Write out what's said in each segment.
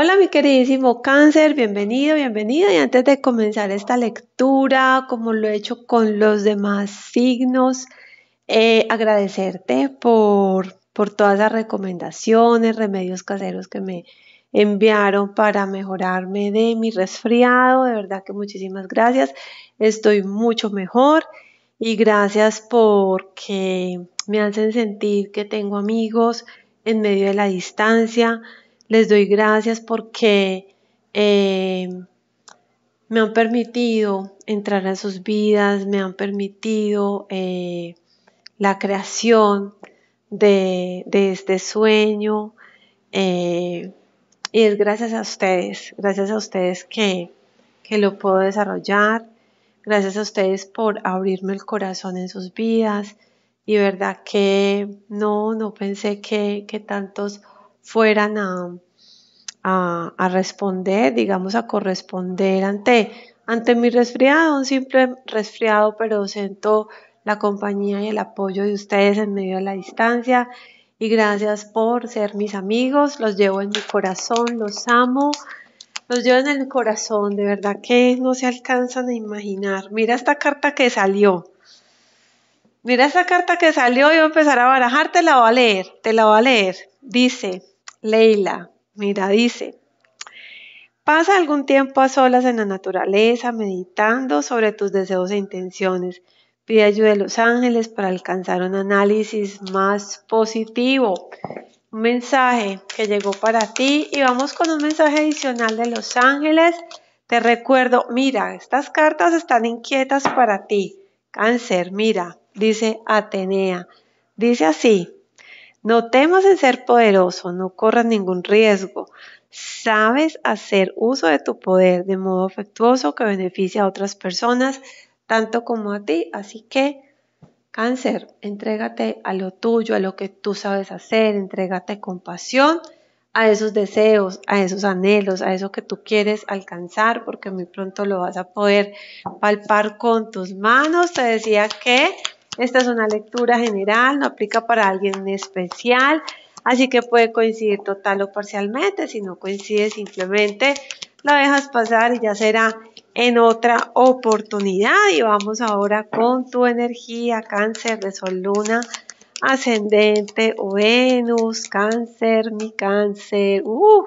Hola mi queridísimo cáncer, bienvenido, bienvenida. Y antes de comenzar esta lectura, como lo he hecho con los demás signos, eh, agradecerte por, por todas las recomendaciones, remedios caseros que me enviaron para mejorarme de mi resfriado. De verdad que muchísimas gracias. Estoy mucho mejor y gracias porque me hacen sentir que tengo amigos en medio de la distancia les doy gracias porque eh, me han permitido entrar en sus vidas, me han permitido eh, la creación de, este sueño. Eh, y es gracias a ustedes, gracias a ustedes que, lo puedo desarrollar. Gracias a ustedes por abrirme el corazón en sus vidas. Y verdad que no, no pensé que tantos fueran a, responder, digamos, a corresponder ante, ante mi resfriado, un simple resfriado, pero siento la compañía y el apoyo de ustedes en medio de la distancia. Y gracias por ser mis amigos, los llevo en mi corazón, los amo, los llevo en el corazón, de verdad que no se alcanzan a imaginar. Mira esta carta que salió. Mira esta carta que salió, yo voy a empezar a barajar, te la voy a leer, te la voy a leer. Dice, Leila, mira, dice, pasa algún tiempo a solas en la naturaleza, meditando sobre tus deseos e intenciones. Pide ayuda de los ángeles para alcanzar un análisis más positivo. Un mensaje que llegó para ti y vamos con un mensaje adicional de los ángeles. Te recuerdo, mira, estas cartas están inquietas para ti. Cáncer, mira, dice Atenea. Dice así, no temas en ser poderoso, no corras ningún riesgo. Sabes hacer uso de tu poder de modo afectuoso que beneficie a otras personas, tanto como a ti. Así que, cáncer, entrégate a lo tuyo, a lo que tú sabes hacer, entrégate con pasión a esos deseos, a esos anhelos, a eso que tú quieres alcanzar, porque muy pronto lo vas a poder palpar con tus manos. Te decía que esta es una lectura general, no aplica para alguien especial, así que puede coincidir total o parcialmente. Si no coincide, simplemente la dejas pasar y ya será en otra oportunidad. Y vamos ahora con tu energía, cáncer de sol, luna, ascendente Venus, cáncer, mi cáncer. Uh,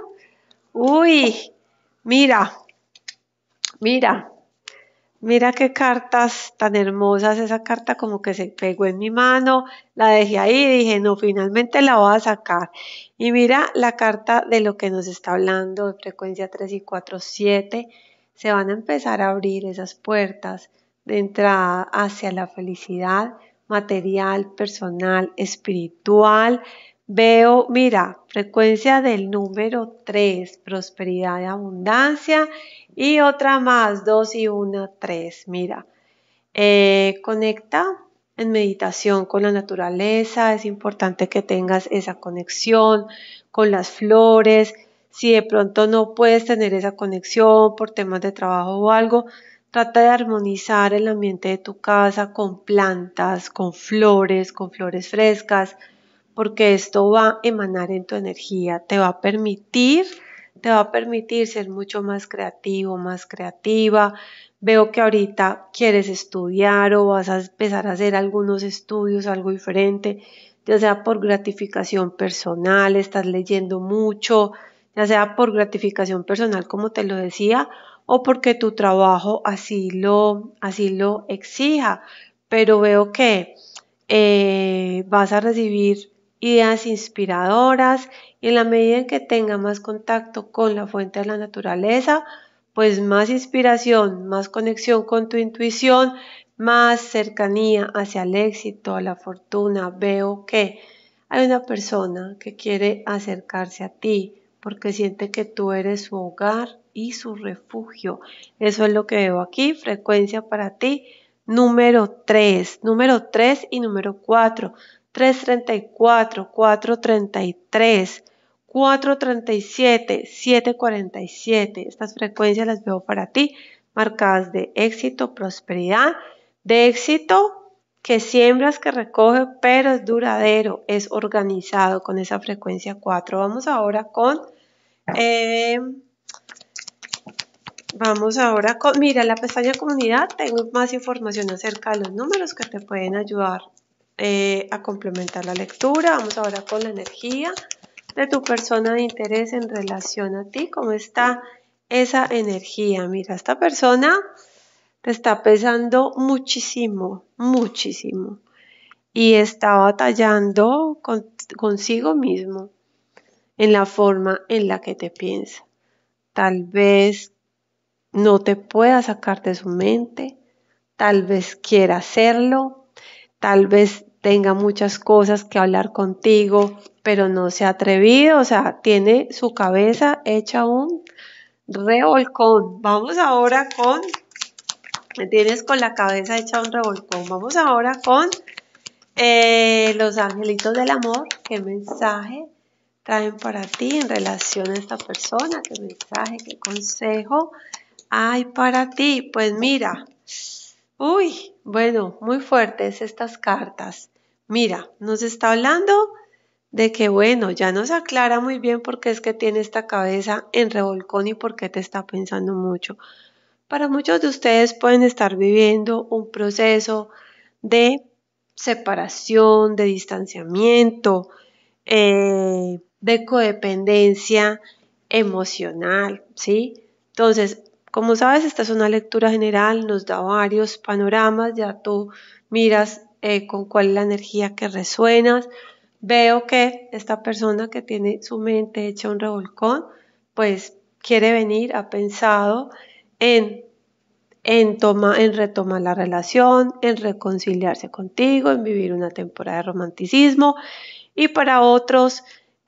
uy, mira, mira, Mira qué cartas tan hermosas, esa carta como que se pegó en mi mano, la dejé ahí y dije, no, finalmente la voy a sacar. Y mira la carta de lo que nos está hablando de frecuencia 3 y 4, 7. Se van a empezar a abrir esas puertas de entrada hacia la felicidad material, personal, espiritual, Veo, mira, frecuencia del número 3, prosperidad y abundancia. Y otra más, dos y una tres, Mira, eh, conecta en meditación con la naturaleza. Es importante que tengas esa conexión con las flores. Si de pronto no puedes tener esa conexión por temas de trabajo o algo, Trata de armonizar el ambiente de tu casa con plantas, con flores, con flores frescas porque esto va a emanar en tu energía, te va a permitir, te va a permitir ser mucho más creativo, más creativa. Veo que ahorita quieres estudiar o vas a empezar a hacer algunos estudios, algo diferente, ya sea por gratificación personal, estás leyendo mucho, ya sea por gratificación personal, como te lo decía, o porque tu trabajo así lo, así lo exija. Pero veo que eh, vas a recibir ideas inspiradoras y en la medida en que tenga más contacto con la fuente de la naturaleza, pues más inspiración, más conexión con tu intuición, más cercanía hacia el éxito, a la fortuna. Veo que hay una persona que quiere acercarse a ti porque siente que tú eres su hogar y su refugio. Eso es lo que veo aquí, frecuencia para ti número 3, número 3 y número 4 334, 433, 437, 747. Estas frecuencias las veo para ti, marcadas de éxito, prosperidad, de éxito que siembras, que recoge, pero es duradero, es organizado con esa frecuencia 4. Vamos ahora con... Eh, vamos ahora con... Mira, la pestaña comunidad tengo más información acerca de los números que te pueden ayudar eh, a complementar la lectura. Vamos ahora con la energía de tu persona de interés en relación a ti. ¿Cómo está esa energía? Mira, esta persona te está pesando muchísimo, muchísimo. Y está batallando consigo mismo en la forma en la que te piensa. Tal vez no te pueda sacar de su mente, tal vez quiera hacerlo, tal vez tenga muchas cosas que hablar contigo, pero no se ha atrevido, o sea, tiene su cabeza hecha un revolcón. Vamos ahora con, me tienes con la cabeza hecha un revolcón, vamos ahora con eh, los angelitos del amor, qué mensaje traen para ti en relación a esta persona, qué mensaje, qué consejo hay para ti. Pues mira, Uy, bueno, muy fuertes estas cartas. Mira, nos está hablando de que, bueno, ya nos aclara muy bien por qué es que tiene esta cabeza en revolcón y por qué te está pensando mucho. Para muchos de ustedes pueden estar viviendo un proceso de separación, de distanciamiento, eh, de codependencia emocional, ¿sí? Entonces, como sabes, esta es una lectura general, nos da varios panoramas, ya tú miras eh, con cuál es la energía que resuenas. Veo que esta persona que tiene su mente hecha un revolcón, pues quiere venir, ha pensado en, en, en retomar la relación, en reconciliarse contigo, en vivir una temporada de romanticismo. Y para otros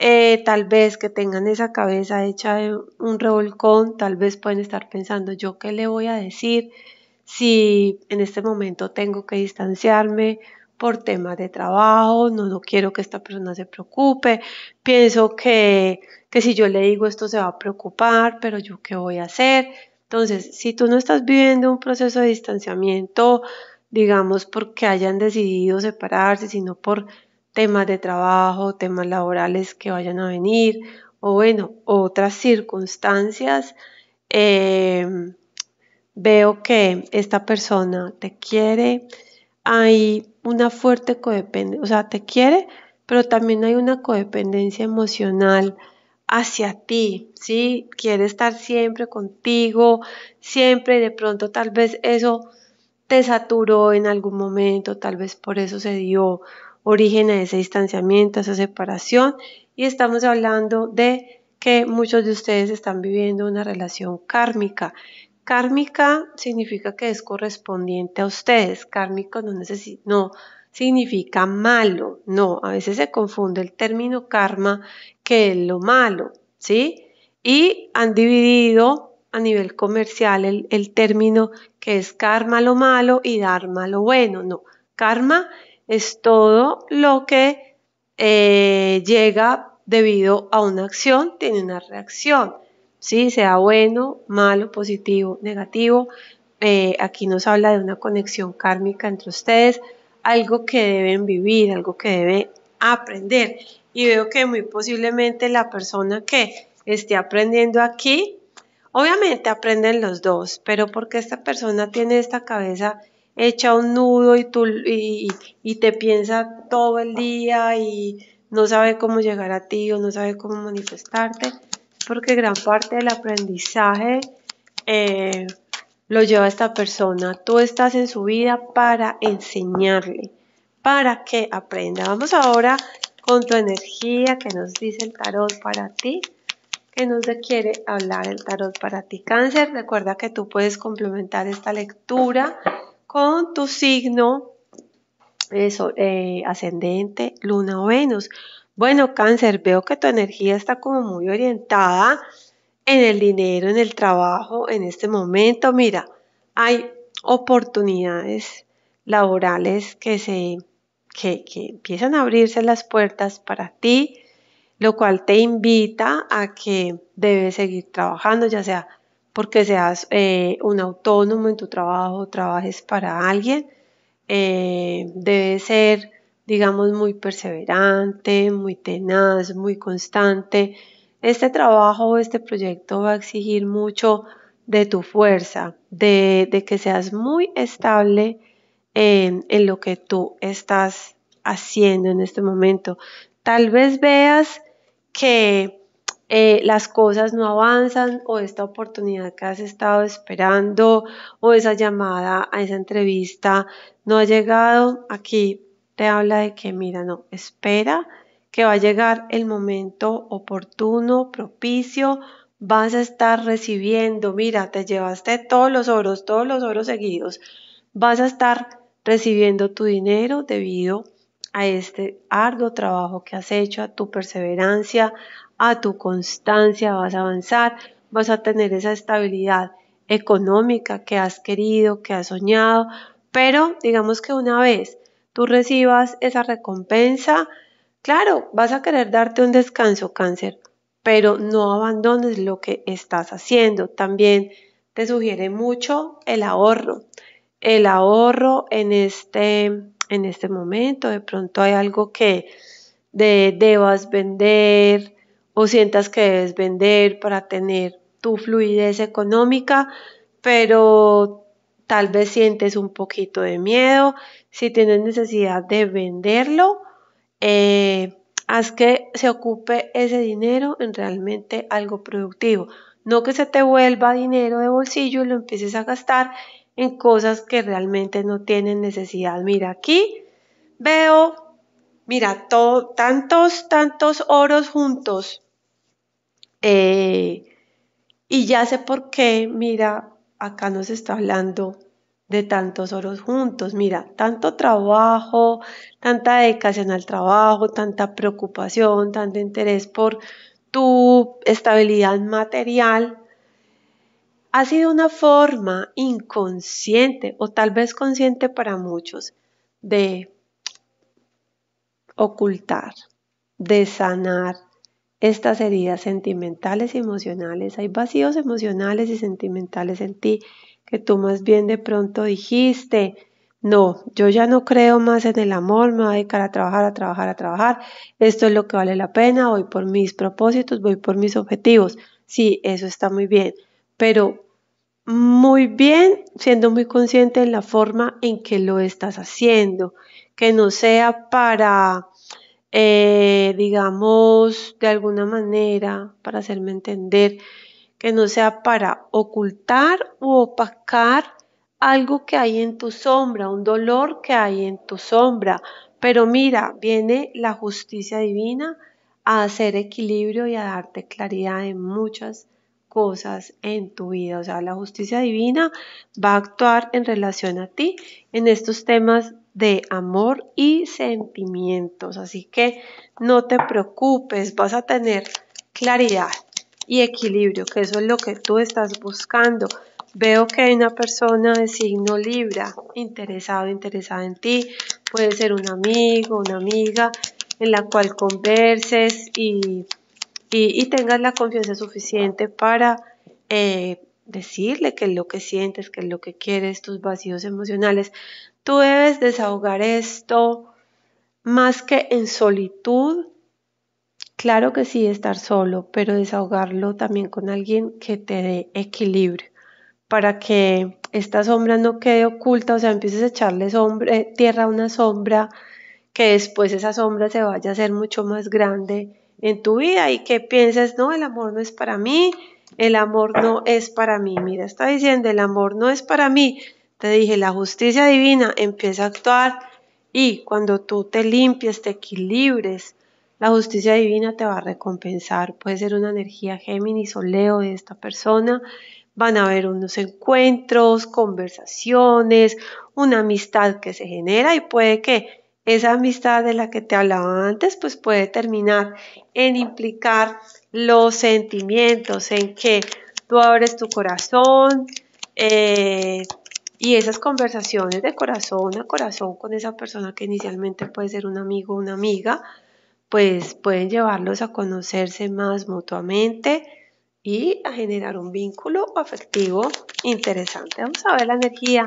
eh, tal vez que tengan esa cabeza hecha de un revolcón, tal vez pueden estar pensando yo qué le voy a decir si en este momento tengo que distanciarme por temas de trabajo, no, quiero que esta persona se preocupe, pienso que, que si yo le digo esto se va a preocupar, pero yo qué voy a hacer. Entonces, si tú no estás viviendo un proceso de distanciamiento, digamos, porque hayan decidido separarse, sino por temas de trabajo, temas laborales que vayan a venir, o bueno, otras circunstancias, eh, veo que esta persona te quiere, hay una fuerte codependencia, o sea, te quiere, pero también hay una codependencia emocional hacia ti, ¿sí? Quiere estar siempre contigo, siempre, de pronto tal vez eso te saturó en algún momento, tal vez por eso se dio origen a ese distanciamiento, a esa separación y estamos hablando de que muchos de ustedes están viviendo una relación kármica. Kármica significa que es correspondiente a ustedes, kármico no, no significa malo, no, a veces se confunde el término karma que es lo malo, ¿sí? Y han dividido a nivel comercial el, el, término que es karma lo malo y dharma lo bueno. No, karma es todo lo que eh, llega debido a una acción, tiene una reacción, si sea bueno, malo, positivo, negativo. Eh, aquí nos habla de una conexión kármica entre ustedes, algo que deben vivir, algo que deben aprender. Y veo que muy posiblemente la persona que esté aprendiendo aquí, obviamente aprenden los dos, pero porque esta persona tiene esta cabeza echa un nudo y, y, te piensa todo el día y no sabe cómo llegar a ti o no sabe cómo manifestarte, porque gran parte del aprendizaje eh, lo lleva esta persona. Tú estás en su vida para enseñarle, para que aprenda. Vamos ahora con tu energía que nos dice el tarot para ti, que nos quiere hablar el tarot para ti. Cáncer, recuerda que tú puedes complementar esta lectura con tu signo eso, eh, ascendente, luna o Venus. Bueno, cáncer, veo que tu energía está como muy orientada en el dinero, en el trabajo, en este momento. Mira, hay oportunidades laborales que se que empiezan a abrirse las puertas para ti, lo cual te invita a que debes seguir trabajando, ya sea porque seas eh, un autónomo en tu trabajo, trabajes para alguien, eh, debe ser, digamos, muy perseverante, muy tenaz, muy constante. Este trabajo, este proyecto va a exigir mucho de tu fuerza, de, que seas muy estable eh, en lo que tú estás haciendo en este momento. Tal vez veas que eh, las cosas no avanzan o esta oportunidad que has estado esperando o esa llamada a esa entrevista no ha llegado, aquí te habla de que mira, no, espera que va a llegar el momento oportuno, propicio, vas a estar recibiendo, mira, te llevaste todos los oros, todos los oros seguidos, vas a estar recibiendo tu dinero debido a este arduo trabajo que has hecho, a tu perseverancia, a tu constancia, vas a avanzar, vas a tener esa estabilidad económica que has querido, que has soñado, pero digamos que una vez tú recibas esa recompensa, claro, vas a querer darte un descanso, cáncer, pero no abandones lo que estás haciendo. También te sugiere mucho el ahorro. El ahorro en este, en este momento, de pronto hay algo que debas vender, o sientas que debes vender para tener tu fluidez económica, pero tal vez sientes un poquito de miedo, si tienes necesidad de venderlo, eh, haz que se ocupe ese dinero en realmente algo productivo, no que se te vuelva dinero de bolsillo y lo empieces a gastar en cosas que realmente no tienen necesidad. Mira, aquí veo, mira, tantos, tantos oros juntos. Eh, y ya sé por qué, mira, acá nos está hablando de tantos oros juntos, mira, tanto trabajo, tanta dedicación al trabajo, tanta preocupación, tanto interés por tu estabilidad material, ha sido una forma inconsciente o tal vez consciente para muchos de ocultar, de sanar, estas heridas sentimentales y emocionales. Hay vacíos emocionales y sentimentales en ti que tú más bien de pronto dijiste, no, yo ya no creo más en el amor, me voy a dedicar a trabajar, a trabajar, a trabajar, esto es lo que vale la pena, voy por mis propósitos, voy por mis objetivos. Sí, eso está muy bien, pero muy bien siendo muy consciente en la forma en que lo estás haciendo, que no sea para eh, digamos, de alguna manera, para hacerme entender, que no sea para ocultar u opacar algo que hay en tu sombra, un dolor que hay en tu sombra. Pero mira, viene la justicia divina a hacer equilibrio y a darte claridad en muchas cosas en tu vida. O sea, la justicia divina va a actuar en relación a ti en estos temas de amor y sentimientos. Así que no te preocupes, vas a tener claridad y equilibrio, que eso es lo que tú estás buscando. Veo que hay una persona de signo Libra interesado, interesada en ti. Puede ser un amigo, una amiga en la cual converses y, tengas la confianza suficiente para eh, decirle que es lo que sientes, que es lo que quieres, tus vacíos emocionales. Tú debes desahogar esto más que en solitud. Claro que sí, estar solo, pero desahogarlo también con alguien que te dé equilibrio para que esta sombra no quede oculta, o sea, empieces a echarle sombra, tierra a una sombra, que después esa sombra se vaya a hacer mucho más grande en tu vida y que pienses, no, el amor no es para mí, el amor no es para mí. Mira, está diciendo, el amor no es para mí, te dije, la justicia divina empieza a actuar y cuando tú te limpies, te equilibres, la justicia divina te va a recompensar. Puede ser una energía Géminis o Leo de esta persona. Van a haber unos encuentros, conversaciones, una amistad que se genera y puede que esa amistad de la que te hablaba antes, pues puede terminar en implicar los sentimientos, en que tú abres tu corazón, eh, y esas conversaciones de corazón a corazón con esa persona que inicialmente puede ser un amigo o una amiga, pues pueden llevarlos a conocerse más mutuamente y a generar un vínculo afectivo interesante. Vamos a ver la energía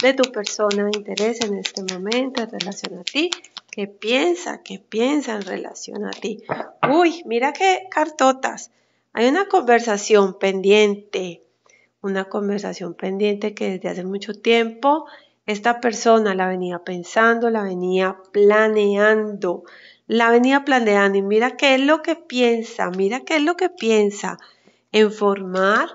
de tu persona de interés en este momento en relación a ti. ¿Qué piensa? ¿Qué piensa en relación a ti? Uy, mira qué cartotas. Hay una conversación pendiente una conversación pendiente que desde hace mucho tiempo esta persona la venía pensando, la venía planeando, la venía planeando y mira qué es lo que piensa, mira qué es lo que piensa en formar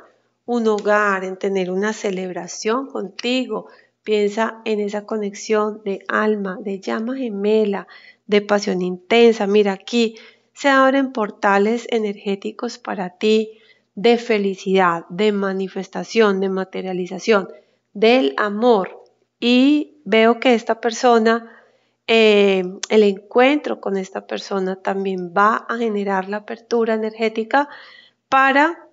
un hogar, en tener una celebración contigo. Piensa en esa conexión de alma, de llama gemela, de pasión intensa. Mira aquí, se abren portales energéticos para ti, de felicidad, de manifestación, de materialización, del amor. Y veo que esta persona, eh, el encuentro con esta persona también va a generar la apertura energética para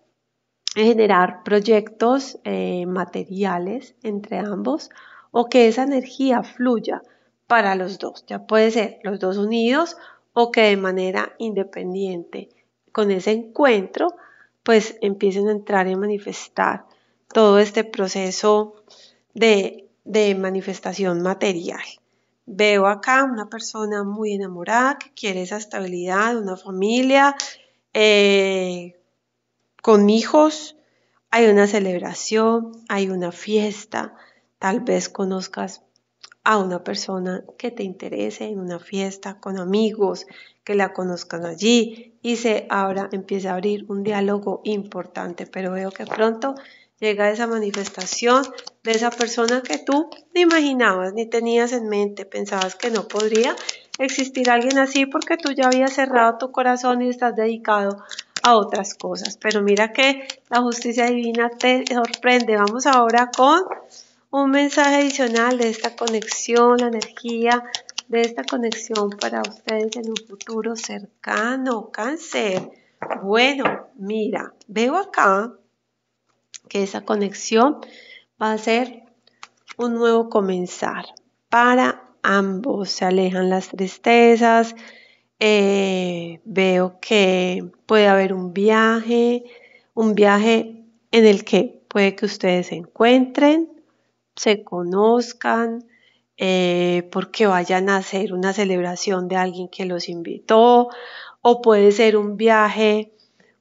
generar proyectos eh, materiales entre ambos o que esa energía fluya para los dos. Ya puede ser los dos unidos o que de manera independiente con ese encuentro pues empiecen a entrar y manifestar todo este proceso de, manifestación material. Veo acá una persona muy enamorada que quiere esa estabilidad, una familia, eh, con hijos, hay una celebración, hay una fiesta, tal vez conozcas a una persona que te interese en una fiesta con amigos, que la conozcan allí y se ahora empieza a abrir un diálogo importante, pero veo que pronto llega esa manifestación de esa persona que tú ni imaginabas ni tenías en mente, pensabas que no podría existir alguien así porque tú ya habías cerrado tu corazón y estás dedicado a otras cosas. Pero mira que la justicia divina te sorprende. Vamos ahora con un mensaje adicional de esta conexión, la energía de esta conexión para ustedes en un futuro cercano, cáncer. Bueno, mira, veo acá que esa conexión va a ser un nuevo comenzar para ambos. Se alejan las tristezas, eh, veo que puede haber un viaje, un viaje en el que puede que ustedes se encuentren se conozcan, eh, porque vayan a hacer una celebración de alguien que los invitó, o puede ser un viaje,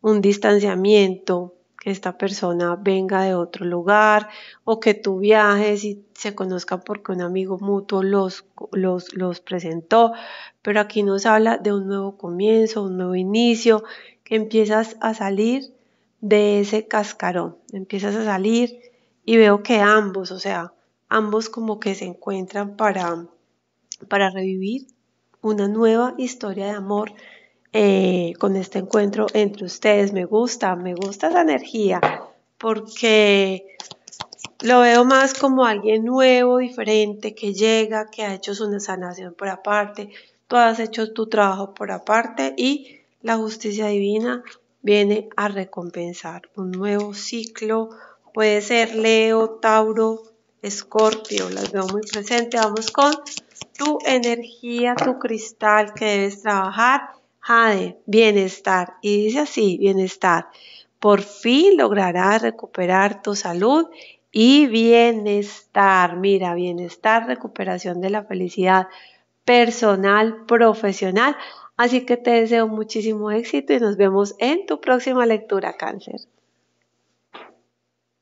un distanciamiento, que esta persona venga de otro lugar, o que tú viajes y se conozca porque un amigo mutuo los, los, los presentó, pero aquí nos habla de un nuevo comienzo, un nuevo inicio, que empiezas a salir de ese cascarón, empiezas a salir y veo que ambos, o sea, ambos como que se encuentran para, para revivir una nueva historia de amor eh, con este encuentro entre ustedes. Me gusta, me gusta esa energía porque lo veo más como alguien nuevo, diferente, que llega, que ha hecho su sanación por aparte, tú has hecho tu trabajo por aparte y la justicia divina viene a recompensar un nuevo ciclo, Puede ser Leo, Tauro, Escorpio, las veo muy presente. Vamos con tu energía, tu cristal que debes trabajar. Jade, bienestar. Y dice así, bienestar. Por fin lograrás recuperar tu salud y bienestar. Mira, bienestar, recuperación de la felicidad personal, profesional. Así que te deseo muchísimo éxito y nos vemos en tu próxima lectura, cáncer.